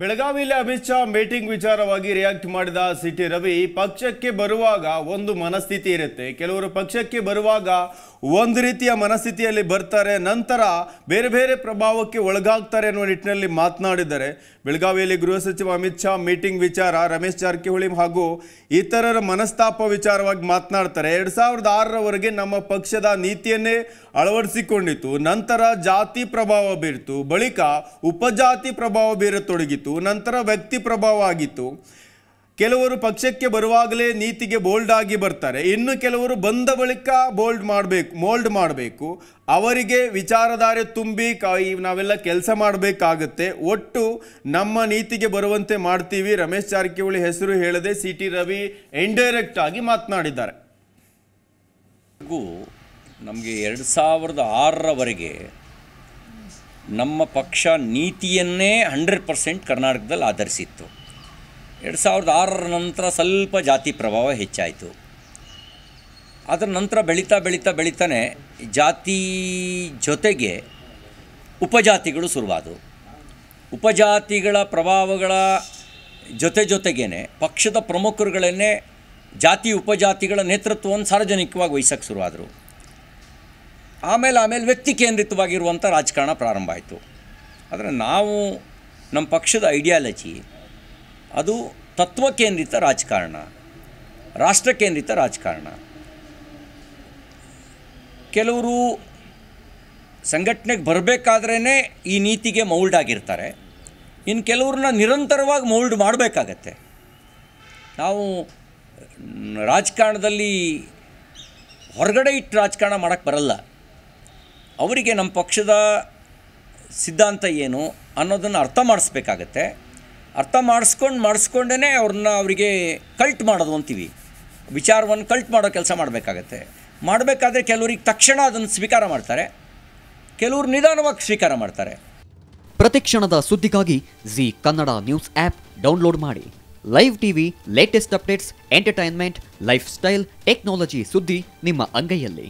ಬೆಳಗಾವಿಯಲ್ಲಿ ಅಮಿತ್ ಶಾ ಮೀಟಿಂಗ್ ವಿಚಾರವಾಗಿ ರಿಯಾಕ್ಟ್ ಮಾಡಿದ ಸಿಟಿ ರವಿ ಪಕ್ಷಕ್ಕೆ ಬರುವಾಗ ಒಂದು ಮನಸ್ಥಿತಿ ಇರುತ್ತೆ ಕೆಲವರು ಪಕ್ಷಕ್ಕೆ ಬರುವಾಗ ಒಂದು ರೀತಿಯ ಮನಸ್ಥಿತಿಯಲ್ಲಿ ಬರ್ತಾರೆ ನಂತರ ಬೇರೆ ಬೇರೆ ಪ್ರಭಾವಕ್ಕೆ ಒಳಗಾಗ್ತಾರೆ ಅನ್ನೋ ನಿಟ್ಟಿನಲ್ಲಿ ಮಾತನಾಡಿದ್ದಾರೆ ಬೆಳಗಾವಿಯಲ್ಲಿ ಗೃಹ ಸಚಿವ ಅಮಿತ್ ಶಾ ಮೀಟಿಂಗ್ ವಿಚಾರ ರಮೇಶ್ ಜಾರಕಿಹೊಳಿ ಹಾಗೂ ಇತರರ ಮನಸ್ತಾಪ ವಿಚಾರವಾಗಿ ಮಾತನಾಡ್ತಾರೆ ಎರಡು ಸಾವಿರದ ಆರರವರೆಗೆ ನಮ್ಮ ಪಕ್ಷದ ನೀತಿಯನ್ನೇ ಅಳವಡಿಸಿಕೊಂಡಿತ್ತು ನಂತರ ಜಾತಿ ಪ್ರಭಾವ ಬೀರಿತು ಬಳಿಕ ಉಪಜಾತಿ ಪ್ರಭಾವ ಬೀರತೊಡಗಿತು ಆಗಿತ್ತು ನಂತರ ವ್ಯಕ್ತಿ ಪ್ರಭಾವ ಆಗಿತ್ತು ಕೆಲವರು ಪಕ್ಷಕ್ಕೆ ಬರುವಾಗಲೇ ನೀತಿಗೆ ಬೋಲ್ಡ್ ಆಗಿ ಬರ್ತಾರೆ ಇನ್ನು ಕೆಲವರು ಬಂದ ಬಳಿಕ ಬೋಲ್ಡ್ ಮಾಡಬೇಕು ಮೋಲ್ಡ್ ಮಾಡಬೇಕು ಅವರಿಗೆ ವಿಚಾರಧಾರೆ ತುಂಬಿ ನಾವೆಲ್ಲ ಕೆಲಸ ಮಾಡಬೇಕಾಗತ್ತೆ ಒಟ್ಟು ನಮ್ಮ ನೀತಿಗೆ ಬರುವಂತೆ ಮಾಡ್ತೀವಿ ರಮೇಶ್ ಜಾರಕಿಹೊಳಿ ಹೆಸರು ಹೇಳದೆ ಸಿ ಟಿ ರವಿ ಇಂಡೈರೆಕ್ಟ್ ಆಗಿ ಮಾತನಾಡಿದ್ದಾರೆ ನಮಗೆ ಎರಡು ಸಾವಿರದ ಆರರವರೆಗೆ ನಮ್ಮ ಪಕ್ಷ ನೀತಿಯನ್ನೇ ಹಂಡ್ರೆಡ್ ಪರ್ಸೆಂಟ್ ಕರ್ನಾಟಕದಲ್ಲಿ ಆಧರಿಸಿತ್ತು ಎರಡು ಸಾವಿರದ ಆರರ ನಂತರ ಸ್ವಲ್ಪ ಜಾತಿ ಪ್ರಭಾವ ಹೆಚ್ಚಾಯಿತು ಅದರ ನಂತರ ಬೆಳೀತಾ ಬೆಳೀತಾ ಬೆಳೀತಾನೆ ಜಾತಿ ಜೊತೆಗೆ ಉಪಜಾತಿಗಳು ಶುರುವಾದವು ಉಪಜಾತಿಗಳ ಪ್ರಭಾವಗಳ ಜೊತೆ ಜೊತೆಗೇ ಪಕ್ಷದ ಪ್ರಮುಖರುಗಳನ್ನೇ ಜಾತಿ ಉಪಜಾತಿಗಳ ನೇತೃತ್ವವನ್ನು ಸಾರ್ವಜನಿಕವಾಗಿ ವಹಿಸೋಕ್ಕೆ ಶುರುವಾದರು ಆಮೇಲೆ ಆಮೇಲೆ ವ್ಯಕ್ತಿ ಕೇಂದ್ರಿತವಾಗಿರುವಂಥ ರಾಜಕಾರಣ ಪ್ರಾರಂಭ ಆಯಿತು ಆದರೆ ನಾವು ನಮ್ಮ ಪಕ್ಷದ ಐಡಿಯಾಲಜಿ ಅದು ತತ್ವ ಕೇಂದ್ರಿತ ರಾಜಕಾರಣ ರಾಷ್ಟ್ರ ಕೇಂದ್ರಿತ ರಾಜಕಾರಣ ಕೆಲವರು ಸಂಘಟನೆಗೆ ಬರಬೇಕಾದ್ರೇ ಈ ನೀತಿಗೆ ಮೌಲ್ಡ್ ಆಗಿರ್ತಾರೆ ಇನ್ನು ಕೆಲವ್ರನ್ನ ನಿರಂತರವಾಗಿ ಮೌಲ್ಡ್ ಮಾಡಬೇಕಾಗತ್ತೆ ನಾವು ರಾಜಕಾರಣದಲ್ಲಿ ಹೊರಗಡೆ ಇಟ್ಟು ರಾಜಕಾರಣ ಮಾಡೋಕ್ಕೆ ಬರಲ್ಲ ಅವರಿಗೆ ನಮ್ಮ ಪಕ್ಷದ ಸಿದ್ಧಾಂತ ಏನು ಅನ್ನೋದನ್ನು ಅರ್ಥ ಮಾಡಿಸ್ಬೇಕಾಗತ್ತೆ ಅರ್ಥ ಮಾಡಿಸ್ಕೊಂಡು ಮಾಡಿಸ್ಕೊಂಡೇ ಅವ್ರನ್ನ ಅವರಿಗೆ ಕಲ್ಟ್ ಮಾಡೋದು ಅಂತೀವಿ ವಿಚಾರವನ್ನು ಕಲ್ಟ್ ಮಾಡೋ ಕೆಲಸ ಮಾಡಬೇಕಾಗತ್ತೆ ಮಾಡಬೇಕಾದ್ರೆ ಕೆಲವರಿಗೆ ತಕ್ಷಣ ಅದನ್ನು ಸ್ವೀಕಾರ ಮಾಡ್ತಾರೆ ಕೆಲವರು ನಿಧಾನವಾಗಿ ಸ್ವೀಕಾರ ಮಾಡ್ತಾರೆ ಪ್ರತಿಕ್ಷಣದ ಸುದ್ದಿಗಾಗಿ Zee Kannada news app download ಮಾಡಿ live TV latest updates entertainment lifestyle technology ಸುದ್ದಿ ನಿಮ್ಮ ಅಂಗೈಯಲ್ಲಿ